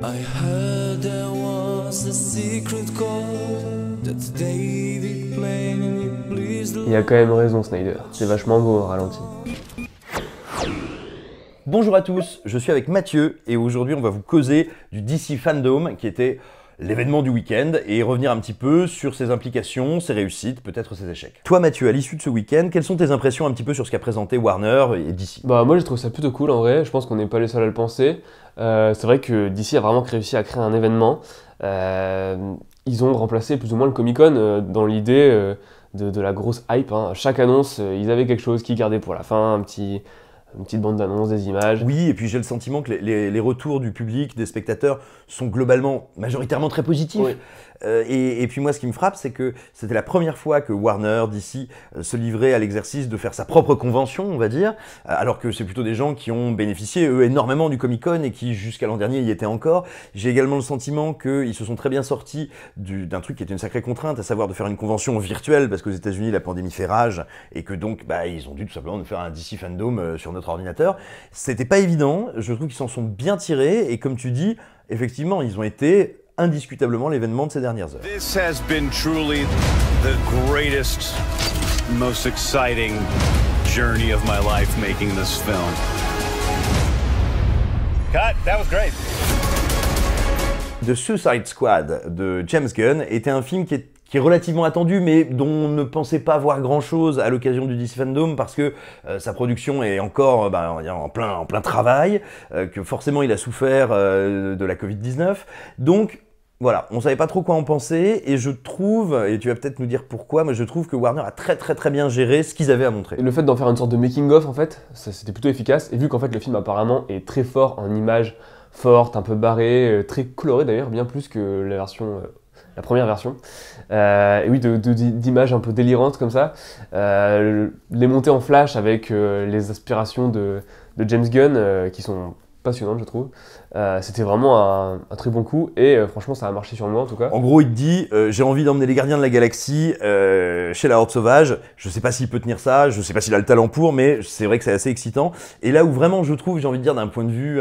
I heard there was a secret Il a quand même raison Snyder, c'est vachement beau au ralenti. Bonjour à tous, je suis avec Mathieu et aujourd'hui on va vous causer du DC Fandom qui était l'événement du week-end et revenir un petit peu sur ses implications, ses réussites, peut-être ses échecs. Toi Mathieu, à l'issue de ce week-end, quelles sont tes impressions un petit peu sur ce qu'a présenté Warner et DC Bah moi je trouve ça plutôt cool en vrai, je pense qu'on n'est pas les seuls à le penser. Euh, c'est vrai que DC a vraiment réussi à créer un événement. Euh, ils ont remplacé plus ou moins le Comic Con euh, dans l'idée de, la grosse hype. Hein. Chaque annonce, ils avaient quelque chose qu'ils gardaient pour la fin, un petit, une petite bande d'annonces, des images. Oui, et puis j'ai le sentiment que les, les, retours du public, des spectateurs, sont globalement, majoritairement très positifs. Euh, et, puis moi, ce qui me frappe, c'est que c'était la première fois que Warner, d'ici, euh, se livrait à l'exercice de faire sa propre convention, on va dire, euh, alors que c'est plutôt des gens qui ont bénéficié, eux, énormément du Comic-Con et qui, jusqu'à l'an dernier, y étaient encore. J'ai également le sentiment qu'ils se sont très bien sortis d'un truc qui était une sacrée contrainte, à savoir de faire une convention virtuelle, parce qu'aux États-Unis, la pandémie fait rage, et que donc, bah, ils ont dû tout simplement de faire un DC Fandom sur notre ordinateur. C'était pas évident. Je trouve qu'ils s'en sont bien tirés. Et comme tu dis, effectivement, ils ont été indiscutablement l'événement de ces dernières heures. This has been truly the greatest, most exciting journey of my life making this film. Cut. That was great. The Suicide Squad de James Gunn était un film qui est qui est relativement attendu, mais dont on ne pensait pas voir grand-chose à l'occasion du Disney Fandom, parce que euh, sa production est encore euh, bah, en, plein, en plein travail, euh, que forcément il a souffert de la Covid-19. Donc voilà, on ne savait pas trop quoi en penser, et je trouve, et tu vas peut-être nous dire pourquoi, mais je trouve que Warner a très très très bien géré ce qu'ils avaient à montrer. Et le fait d'en faire une sorte de making-of, en fait, c'était plutôt efficace, et vu qu'en fait le film apparemment est très fort en image forte un peu barrées, très colorées d'ailleurs, bien plus que la version la première version. Euh, oui, d'images un peu délirantes comme ça. Euh, les montées en flash avec euh, les aspirations de, de James Gunn qui sont passionnante, je trouve. Euh, c'était vraiment un, très bon coup et euh, franchement, ça a marché sur moi en tout cas. En gros, il te dit euh, J'ai envie d'emmener les gardiens de la galaxie chez la Horde Sauvage. Je sais pas s'il peut tenir ça, je sais pas s'il a le talent pour, mais c'est vrai que c'est assez excitant. Et là où vraiment je trouve, j'ai envie de dire, d'un point de vue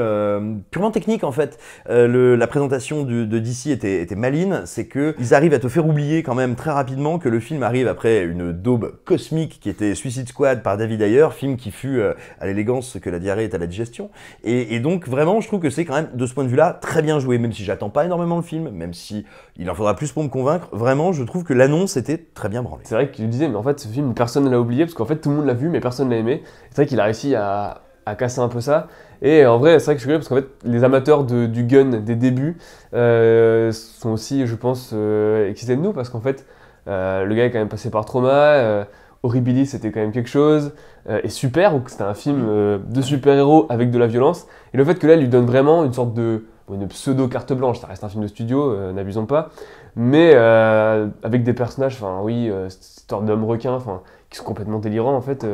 purement technique en fait, la présentation de DC était, était maline, c'est qu'ils arrivent à te faire oublier quand même très rapidement que le film arrive après une daube cosmique qui était Suicide Squad par David Ayer, film qui fut à l'élégance que la diarrhée est à la digestion. et donc, donc vraiment, je trouve que c'est quand même, de ce point de vue-là, très bien joué, même si j'attends pas énormément le film, même si il en faudra plus pour me convaincre, vraiment, je trouve que l'annonce était très bien branlée. C'est vrai que tu disais, mais en fait, ce film, personne ne l'a oublié, parce qu'en fait, tout le monde l'a vu, mais personne ne l'a aimé. C'est vrai qu'il a réussi à, casser un peu ça. Et en vrai, c'est vrai que je suis curieux parce qu'en fait, les amateurs du gun des débuts euh, sont aussi, je pense, euh, excités de nous parce qu'en fait, euh, le gars est quand même passé par trauma. Horribilis c'était quand même quelque chose. Euh, et Super, que c'était un film euh, de super-héros avec de la violence. Et le fait que là, elle lui donne vraiment une sorte de une pseudo carte blanche, ça reste un film de studio, euh, n'abusons pas, mais avec des personnages, enfin oui, histoire d'homme requin, enfin, qui sont complètement délirants en fait,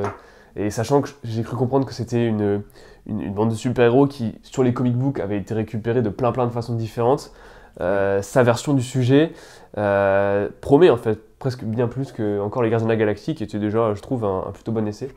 et sachant que j'ai cru comprendre que c'était une, une, bande de super-héros qui, sur les comic books, avait été récupérée de plein plein de façons différentes, sa version du sujet promet en fait presque bien plus que encore les Gardiens de la Galaxie, qui était déjà, je trouve, un, plutôt bon essai.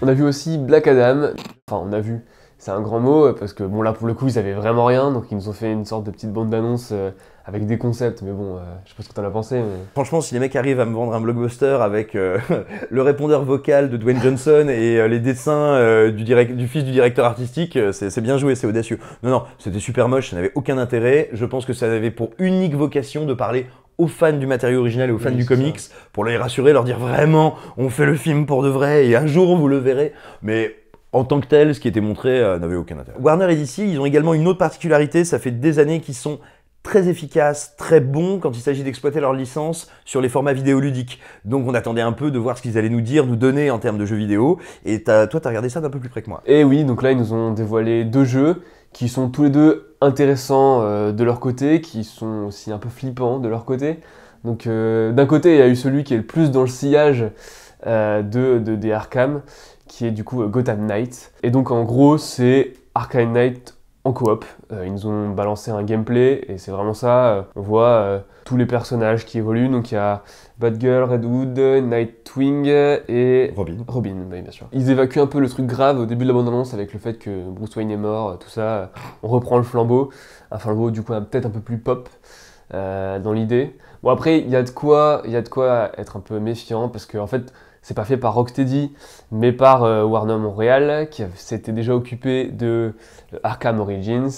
On a vu aussi Black Adam. Enfin, on a vu c'est un grand mot parce que bon là pour le coup ils avaient vraiment rien donc ils nous ont fait une sorte de petite bande d'annonce euh, avec des concepts, mais bon, euh, je sais pas ce que t'en as pensé. Franchement, si les mecs arrivent à me vendre un blockbuster avec euh, le répondeur vocal de Dwayne Johnson et euh, les dessins du, fils du directeur artistique, c'est bien joué, c'est audacieux. Non, non, c'était super moche, ça n'avait aucun intérêt. Je pense que ça avait pour unique vocation de parler aux fans du matériau original et aux fans du comics pour les rassurer, leur dire vraiment, on fait le film pour de vrai et un jour vous le verrez. Mais en tant que tel, ce qui était montré n'avait aucun intérêt. Warner et DC, ils ont également une autre particularité, ça fait des années qu'ils sont très efficace, très bon quand il s'agit d'exploiter leur licence sur les formats vidéoludiques. Donc on attendait un peu de voir ce qu'ils allaient nous dire, nous donner en termes de jeux vidéo. Et toi, toi, as regardé ça d'un peu plus près que moi. Et eh oui, donc là, ils nous ont dévoilé deux jeux qui sont tous les deux intéressants euh, de leur côté, qui sont aussi un peu flippants de leur côté. Donc euh, d'un côté, il y a eu celui qui est le plus dans le sillage euh, de, des Arkham, qui est du coup Gotham Knight. Et donc en gros, c'est Arkham Knight en coop. Euh, ils nous ont balancé un gameplay et c'est vraiment ça. Euh, on voit euh, tous les personnages qui évoluent. Donc il y a Girl, Redwood, Nightwing et Robin. Robin, bien sûr. Ils évacuent un peu le truc grave au début de la bande-annonce avec le fait que Bruce Wayne est mort, tout ça. On reprend le flambeau. Un flambeau du coup peut-être un peu plus pop dans l'idée. Bon, après, il y, a de quoi, y a de quoi être un peu méfiant parce que, en fait, c'est pas fait par Rocksteady, mais par euh, Warner Montréal, qui s'était déjà occupé de euh, Arkham Origins,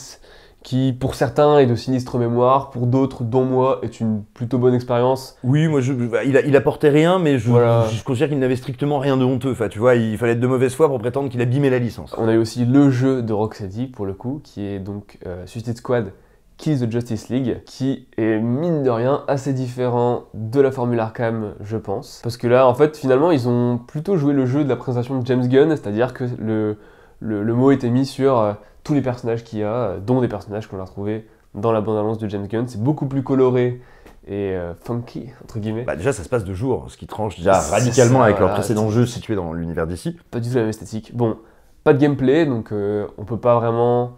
qui pour certains est de sinistre mémoire, pour d'autres, dont moi, est une plutôt bonne expérience. Oui, moi, bah, il, apportait rien, mais je, je, considère qu'il n'avait strictement rien de honteux. Enfin, tu vois, il fallait être de mauvaise foi pour prétendre qu'il abîmait la licence. On a eu aussi le jeu de Rocksteady, pour le coup, qui est donc euh, Suicide Squad, Kill the Justice League, qui est mine de rien assez différent de la formule Arkham, je pense. Parce que là, en fait, finalement, ils ont plutôt joué le jeu de la présentation de James Gunn, c'est-à-dire que le, le, mot était mis sur euh, tous les personnages qu'il y a, euh, dont des personnages qu'on a retrouvés dans la bande-annonce de James Gunn. C'est beaucoup plus coloré et euh, funky, entre guillemets. Bah, déjà, ça se passe de jour, ce qui tranche déjà radicalement avec leur précédent jeu situé dans l'univers d'ici. Pas du tout la même esthétique. Bon, pas de gameplay, donc on peut pas vraiment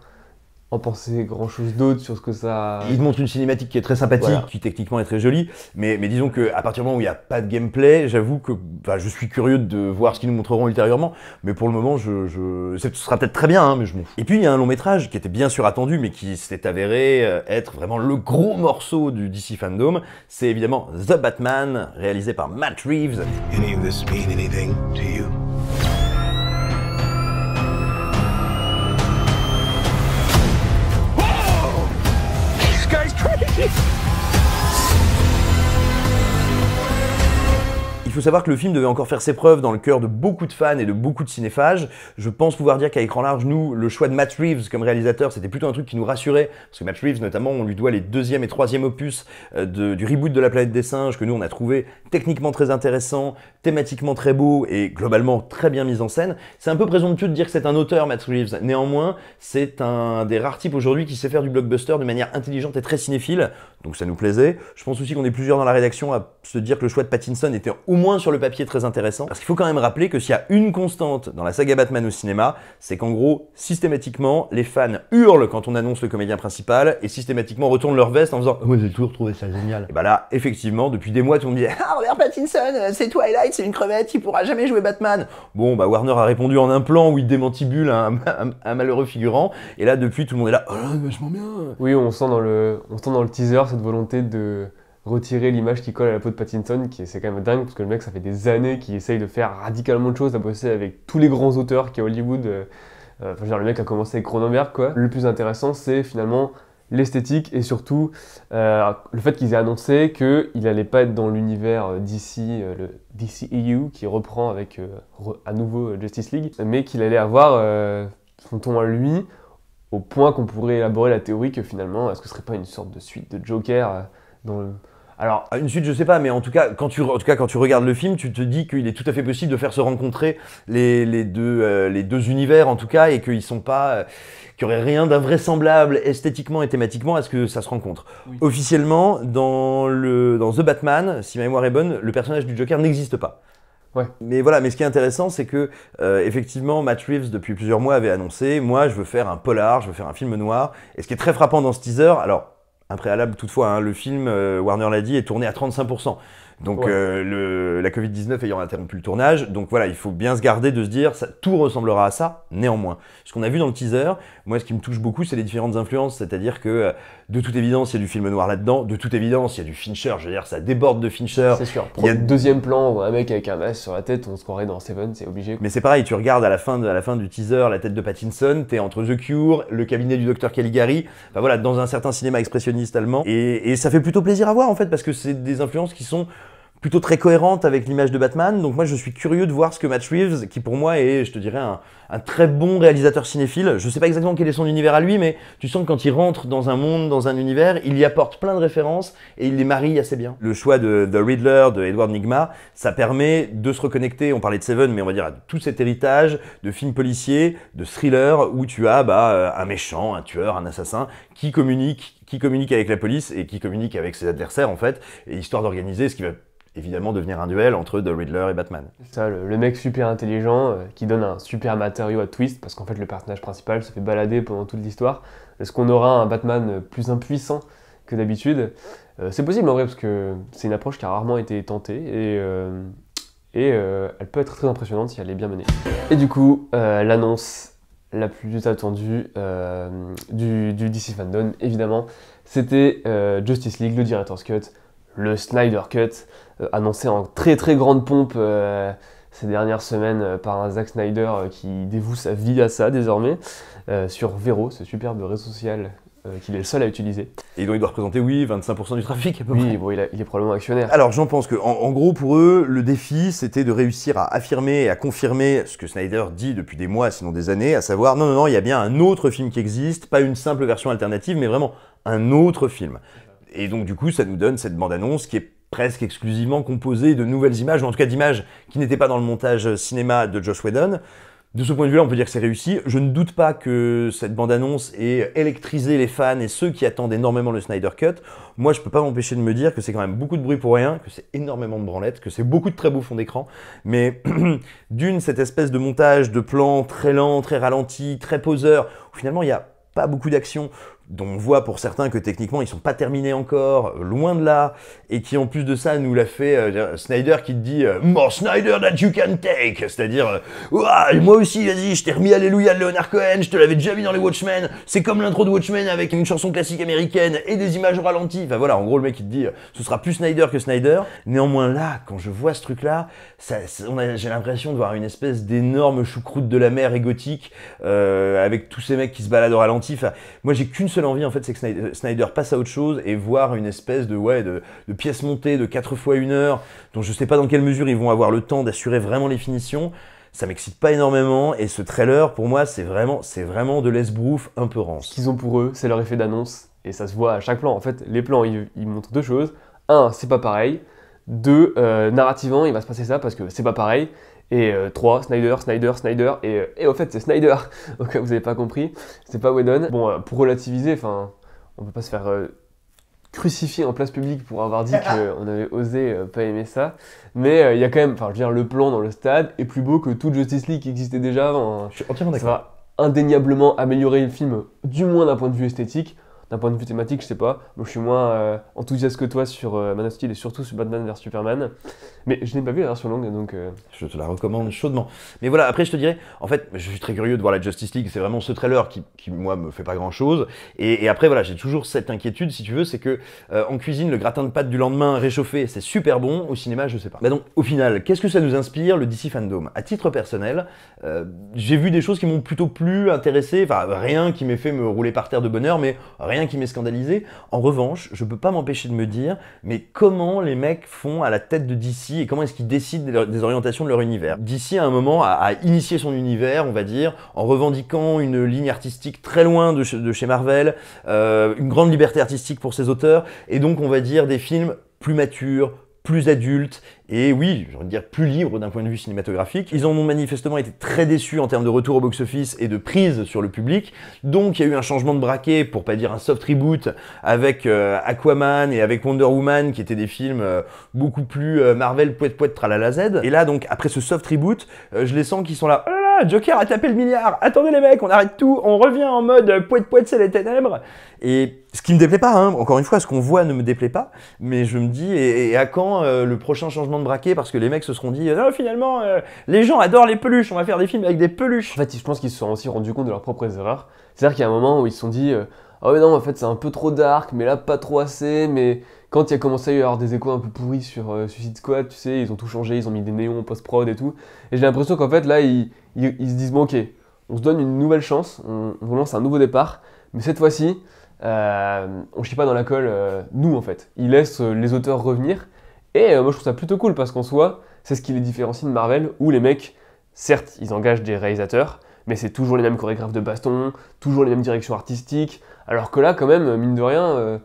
en penser grand chose d'autre sur ce que ça. Il te montre une cinématique qui est très sympathique, qui techniquement est très jolie, mais, disons qu'à partir du moment où il n'y a pas de gameplay, j'avoue que je suis curieux de voir ce qu'ils nous montreront ultérieurement, mais pour le moment, je, ce sera peut-être très bien, hein, mais je m'en fous. Et puis il y a un long métrage qui était bien sûr attendu, mais qui s'est avéré euh, être vraiment le gros morceau du DC Fandom, c'est évidemment The Batman, réalisé par Matt Reeves. Il faut savoir que le film devait encore faire ses preuves dans le cœur de beaucoup de fans et de beaucoup de cinéphages. Je pense pouvoir dire qu'à écran large, nous, le choix de Matt Reeves comme réalisateur, c'était plutôt un truc qui nous rassurait. Parce que Matt Reeves, notamment, on lui doit les deuxième et troisième opus euh, du reboot de La planète des singes, que nous, on a trouvé techniquement très intéressant, thématiquement très beau et globalement très bien mis en scène. C'est un peu présomptueux de dire que c'est un auteur, Matt Reeves. Néanmoins, c'est un des rares types aujourd'hui qui sait faire du blockbuster de manière intelligente et très cinéphile. Donc ça nous plaisait. Je pense aussi qu'on est plusieurs dans la rédaction à se dire que le choix de Pattinson était au moins sur le papier très intéressant, parce qu'il faut quand même rappeler que s'il y a une constante dans la saga Batman au cinéma, c'est qu'en gros, systématiquement, les fans hurlent quand on annonce le comédien principal et systématiquement retournent leur veste en faisant ah « Moi j'ai toujours trouvé ça génial ». Et bah là, effectivement, depuis des mois, tout le monde dit « Ah, Robert Pattinson, c'est Twilight, c'est une crevette, il pourra jamais jouer Batman ». Bon, bah Warner a répondu en un plan où il démantibule un, un, malheureux figurant, et là, depuis, tout le monde est là « Oh là, vachement bien ». Oui, on sent dans on sent dans le teaser cette volonté de retirer l'image qui colle à la peau de Pattinson, qui c'est quand même dingue, parce que le mec, ça fait des années qu'il essaye de faire radicalement de choses, à avec tous les grands auteurs qui à Hollywood. Euh, enfin enfin, le mec a commencé avec Cronenberg, quoi. Le plus intéressant, c'est finalement l'esthétique et surtout euh, le fait qu'ils aient annoncé qu'il allait pas être dans l'univers euh, DC, le DCEU, qui reprend avec à nouveau Justice League, mais qu'il allait avoir son ton à lui, au point qu'on pourrait élaborer la théorie que finalement, est-ce que ce serait pas une sorte de suite de Joker dans le alors, une suite, je sais pas, mais en tout cas, quand tu, en tout cas, quand tu regardes le film, tu te dis qu'il est tout à fait possible de faire se rencontrer les, deux, euh, les deux univers, en tout cas, et qu'ils sont pas. Euh, qu'il n'y aurait rien d'invraisemblable esthétiquement et thématiquement à ce que ça se rencontre. Officiellement, dans, le, dans The Batman, si ma mémoire est bonne, le personnage du Joker n'existe pas. Ouais. Mais voilà, mais ce qui est intéressant, c'est que euh, effectivement, Matt Reeves depuis plusieurs mois avait annoncé, moi, je veux faire un polar, je veux faire un film noir. Et ce qui est très frappant dans ce teaser, alors un préalable toutefois, hein. le film, euh, Warner l'a dit, est tourné à 35%. Donc euh, le, la Covid-19 ayant interrompu le tournage, donc voilà, il faut bien se garder de se dire, ça, tout ressemblera à ça, néanmoins. Ce qu'on a vu dans le teaser, moi ce qui me touche beaucoup, c'est les différentes influences, c'est-à-dire que euh, de toute évidence, il y a du film noir là-dedans, de toute évidence, il y a du Fincher, je veux dire, ça déborde de Fincher. C'est sûr, il y a deuxième plan, un mec avec un masque sur la tête, on se croirait dans Seven, c'est obligé. Mais c'est pareil, tu regardes à la, fin de, à la fin du teaser la tête de Pattinson, t'es entre The Cure, le cabinet du docteur Caligari, voilà, dans un certain cinéma expressionniste allemand, et, et ça fait plutôt plaisir à voir en fait, parce que c'est des influences qui sont plutôt très cohérente avec l'image de Batman. Donc moi, je suis curieux de voir ce que Matt Reeves, qui pour moi est, je te dirais, un, très bon réalisateur cinéphile. Je sais pas exactement quel est son univers à lui, mais tu sens que quand il rentre dans un monde, dans un univers, il y apporte plein de références et il les marie assez bien. Le choix de The Riddler, de Edward Nigma, ça permet de se reconnecter, on parlait de Seven, mais on va dire à tout cet héritage de films policiers, de thrillers, où tu as bah, euh, un méchant, un tueur, un assassin, qui communique, qui communique avec la police et qui communique avec ses adversaires en fait, et histoire d'organiser ce qui va évidemment devenir un duel entre The Riddler et Batman. Ça, le, mec super intelligent euh, qui donne un super matériau à twist parce qu'en fait le personnage principal se fait balader pendant toute l'histoire. Est-ce qu'on aura un Batman euh, plus impuissant que d'habitude euh, C'est possible en vrai parce que c'est une approche qui a rarement été tentée et, et elle peut être très impressionnante si elle est bien menée. Et du coup, l'annonce la plus attendue du, du, DC Fandom, évidemment, c'était Justice League, le Director's Cut le Snyder Cut, euh, annoncé en très très grande pompe euh, ces dernières semaines euh, par un Zack Snyder qui dévoue sa vie à ça désormais, sur Vero, ce superbe réseau social qu'il est le seul à utiliser. Et donc il doit représenter, oui, 25% du trafic à peu oui, Bon, il, est probablement actionnaire. Alors j'en pense que, en, gros, pour eux, le défi, c'était de réussir à affirmer et à confirmer ce que Snyder dit depuis des mois, sinon des années, à savoir, non, non, non, il y a bien un autre film qui existe, pas une simple version alternative, mais vraiment un autre film. Et donc du coup, ça nous donne cette bande-annonce qui est presque exclusivement composée de nouvelles images, ou en tout cas d'images qui n'étaient pas dans le montage euh, cinéma de Josh Whedon. De ce point de vue-là, on peut dire que c'est réussi. Je ne doute pas que cette bande-annonce ait électrisé les fans et ceux qui attendent énormément le Snyder Cut. Moi, je ne peux pas m'empêcher de me dire que c'est quand même beaucoup de bruit pour rien, que c'est énormément de branlette, que c'est beaucoup de très beaux fonds d'écran. Mais d'une, cette espèce de montage de plans très lent, très ralenti, très poseur, où finalement il n'y a pas beaucoup d'action, dont on voit pour certains que techniquement ils sont pas terminés encore, loin de là, et qui en plus de ça nous l'a fait euh, Snyder qui te dit euh, More Snyder that you can take, c'est-à-dire euh, moi aussi vas-y je t'ai remis Alléluia de Leonard Cohen, je te l'avais déjà mis dans les Watchmen, c'est comme l'intro de Watchmen avec une chanson classique américaine et des images ralenties, enfin voilà en gros le mec il te dit ce sera plus Snyder que Snyder, néanmoins là quand je vois ce truc là, j'ai l'impression de voir une espèce d'énorme choucroute de la mer égotique avec tous ces mecs qui se baladent au ralenti, moi j'ai qu'une seule envie en fait, c'est que euh, Snyder, passe à autre chose et voir une espèce de, ouais, de, pièce montée de 4 fois 1 heure, dont je sais pas dans quelle mesure ils vont avoir le temps d'assurer vraiment les finitions. Ça m'excite pas énormément et ce trailer pour moi c'est vraiment c'est vraiment de l'esbrouf un peu rance. Ce qu'ils ont pour eux, c'est leur effet d'annonce et ça se voit à chaque plan. En fait, les plans ils montrent deux choses. Un, c'est pas pareil. 2, euh, narrativement, il va se passer ça parce que c'est pas pareil. Et 3, euh, Snyder, Snyder, Snyder. Euh, et, au fait, c'est Snyder. Donc vous n'avez pas compris, c'est pas Whedon. Bon, pour relativiser, enfin, on peut pas se faire crucifier en place publique pour avoir dit qu'on avait osé pas aimer ça. Mais il y a quand même, enfin, je veux dire, le plan dans le stade est plus beau que toute Justice League qui existait déjà avant. Hein. Je suis entièrement d'accord. Ça va indéniablement améliorer le film, du moins d'un point de vue esthétique d'un point de vue thématique, je sais pas. Moi, je suis moins euh, enthousiaste que toi sur euh, Man of Steel et surtout sur Batman vs Superman. Mais je n'ai pas vu la version longue, donc. Euh. Je te la recommande chaudement. Mais voilà, après, je te dirais, en fait, je suis très curieux de voir la Justice League. C'est vraiment ce trailer qui, qui, moi, me fait pas grand chose. Et, après, voilà, j'ai toujours cette inquiétude, si tu veux, c'est que en cuisine, le gratin de pâte du lendemain réchauffé, c'est super bon. Au cinéma, je sais pas. Mais donc, au final, qu'est-ce que ça nous inspire, le DC Fandom À titre personnel, j'ai vu des choses qui m'ont plutôt plu, intéressé. Enfin, rien qui m'ait fait me rouler par terre de bonheur, mais rien qui m'est scandalisé. En revanche, je ne peux pas m'empêcher de me dire, mais comment les mecs font à la tête de DC et comment est-ce qu'ils décident des orientations de leur univers DC, à un moment, a, initié son univers, on va dire, en revendiquant une ligne artistique très loin de, chez Marvel, euh, une grande liberté artistique pour ses auteurs, et donc, on va dire, des films plus matures, plus adulte et oui, j'ai envie de dire plus libre d'un point de vue cinématographique. Ils en ont manifestement été très déçus en termes de retour au box-office et de prise sur le public. Donc il y a eu un changement de braquet, pour pas dire un soft reboot, avec euh, Aquaman et avec Wonder Woman, qui étaient des films euh, beaucoup plus euh, Marvel, poète poète, la Z. Et là donc, après ce soft reboot, je les sens qui sont là... Ah, Joker a tapé le milliard, attendez les mecs, on arrête tout, on revient en mode poète poète c'est les ténèbres. Et ce qui me déplaît pas, hein, encore une fois, ce qu'on voit ne me déplaît pas, mais je me dis, et, à quand euh, le prochain changement de braquet Parce que les mecs se seront dit, euh, non, finalement, euh, les gens adorent les peluches, on va faire des films avec des peluches. En fait, je pense qu'ils se sont aussi rendus compte de leurs propres erreurs. C'est-à-dire qu'il y a un moment où ils se sont dit, ah mais non en fait c'est un peu trop dark mais là pas trop assez mais quand il a commencé à y avoir des échos un peu pourris sur euh, Suicide Squad tu sais ils ont tout changé ils ont mis des néons post prod et tout et j'ai l'impression qu'en fait là ils, se disent bon ok on se donne une nouvelle chance on, relance lance un nouveau départ mais cette fois-ci euh, on chie pas dans la colle euh, nous en fait ils laissent les auteurs revenir et moi je trouve ça plutôt cool parce qu'en soi c'est ce qui les différencie de Marvel où les mecs certes ils engagent des réalisateurs mais c'est toujours les mêmes chorégraphes de baston, toujours les mêmes directions artistiques. Alors que là, quand même, mine de rien, euh,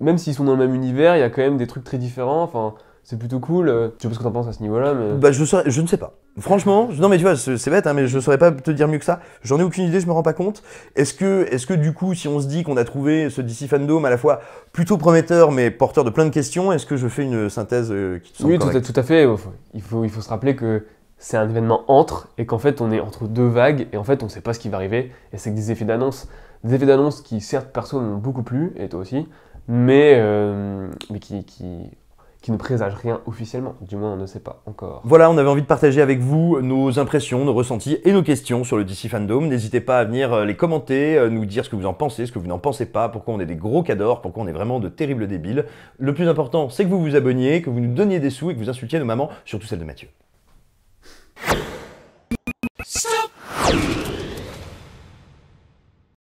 même s'ils sont dans le même univers, il y a quand même des trucs très différents. Enfin, c'est plutôt cool. Tu euh, vois ce que t'en penses à ce niveau-là, mais. Bah, je, je ne sais pas. Franchement, non mais tu vois, c'est bête, hein, mais je saurais pas te dire mieux que ça. J'en ai aucune idée, je me rends pas compte. Est-ce que, est-ce que du coup, si on se dit qu'on a trouvé ce DC fandom à la fois plutôt prometteur mais porteur de plein de questions, est-ce que je fais une synthèse euh, qui te semble Oui, tout à, tout à, fait. Il faut, il faut se rappeler que c'est un événement entre et qu'en fait on est entre deux vagues et en fait on ne sait pas ce qui va arriver et c'est que des effets d'annonce, des effets d'annonce qui certes personne m'ont beaucoup plu et toi aussi, mais, euh, mais qui, qui, ne présagent rien officiellement, du moins on ne sait pas encore. Voilà, on avait envie de partager avec vous nos impressions, nos ressentis et nos questions sur le DC Fandom. N'hésitez pas à venir euh, les commenter, euh, nous dire ce que vous en pensez, ce que vous n'en pensez pas, pourquoi on est des gros cadors, pourquoi on est vraiment de terribles débiles. Le plus important, c'est que vous vous abonniez, que vous nous donniez des sous et que vous insultiez nos mamans, surtout celle de Mathieu. you